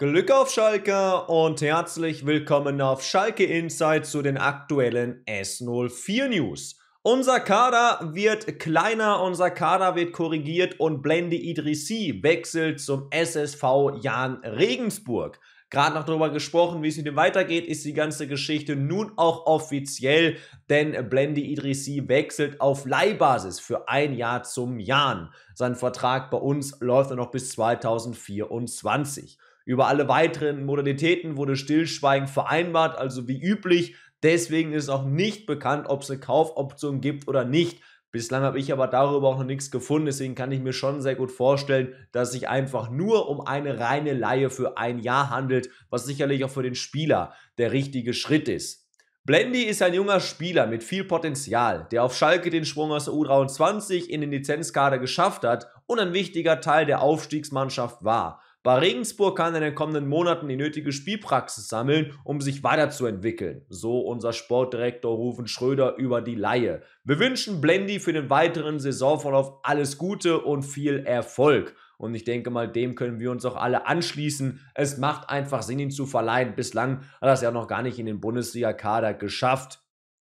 Glück auf Schalke und herzlich willkommen auf Schalke Insight zu den aktuellen S04 News. Unser Kader wird kleiner, unser Kader wird korrigiert und Blende Idrissi wechselt zum SSV Jan Regensburg. Gerade noch darüber gesprochen, wie es mit ihm weitergeht, ist die ganze Geschichte nun auch offiziell, denn Blende Idrissi wechselt auf Leihbasis für ein Jahr zum Jan. Sein Vertrag bei uns läuft noch bis 2024. Über alle weiteren Modalitäten wurde Stillschweigen vereinbart, also wie üblich. Deswegen ist auch nicht bekannt, ob es eine Kaufoption gibt oder nicht. Bislang habe ich aber darüber auch noch nichts gefunden, deswegen kann ich mir schon sehr gut vorstellen, dass es sich einfach nur um eine reine Laie für ein Jahr handelt, was sicherlich auch für den Spieler der richtige Schritt ist. Blendy ist ein junger Spieler mit viel Potenzial, der auf Schalke den Sprung aus der U23 in den Lizenzkader geschafft hat und ein wichtiger Teil der Aufstiegsmannschaft war. Bei Regensburg kann er in den kommenden Monaten die nötige Spielpraxis sammeln, um sich weiterzuentwickeln. So unser Sportdirektor Rufen Schröder über die Laie. Wir wünschen Blendy für den weiteren Saisonverlauf alles Gute und viel Erfolg. Und ich denke mal, dem können wir uns auch alle anschließen. Es macht einfach Sinn, ihn zu verleihen. Bislang hat er es ja noch gar nicht in den Bundesliga-Kader geschafft.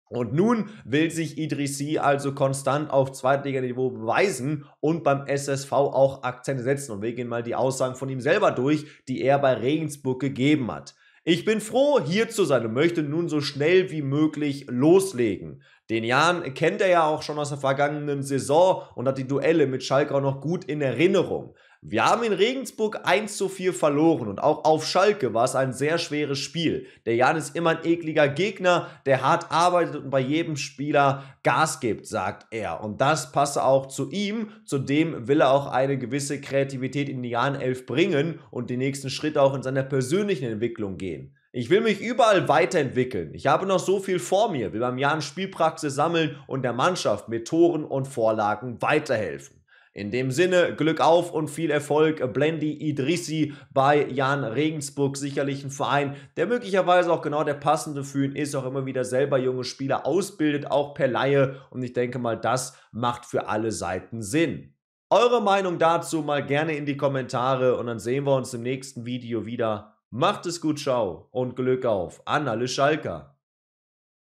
Und nun will sich Idrissi also konstant auf Zweitliganiveau beweisen und beim SSV auch Akzente setzen. Und wir gehen mal die Aussagen von ihm selber durch, die er bei Regensburg gegeben hat. Ich bin froh, hier zu sein und möchte nun so schnell wie möglich loslegen. Den Jan kennt er ja auch schon aus der vergangenen Saison und hat die Duelle mit Schalke auch noch gut in Erinnerung. Wir haben in Regensburg 1 zu 4 verloren und auch auf Schalke war es ein sehr schweres Spiel. Der Jan ist immer ein ekliger Gegner, der hart arbeitet und bei jedem Spieler Gas gibt, sagt er. Und das passe auch zu ihm. Zudem will er auch eine gewisse Kreativität in die Jan 11 bringen und die nächsten Schritte auch in seiner persönlichen Entwicklung gehen. Ich will mich überall weiterentwickeln. Ich habe noch so viel vor mir, will beim Jahren Spielpraxis sammeln und der Mannschaft mit Toren und Vorlagen weiterhelfen. In dem Sinne, Glück auf und viel Erfolg. Blendi Idrissi bei Jan Regensburg, sicherlich ein Verein, der möglicherweise auch genau der passende für ihn ist, auch immer wieder selber junge Spieler ausbildet, auch per Laie. Und ich denke mal, das macht für alle Seiten Sinn. Eure Meinung dazu mal gerne in die Kommentare und dann sehen wir uns im nächsten Video wieder. Macht es gut, ciao und Glück auf an alle Schalker.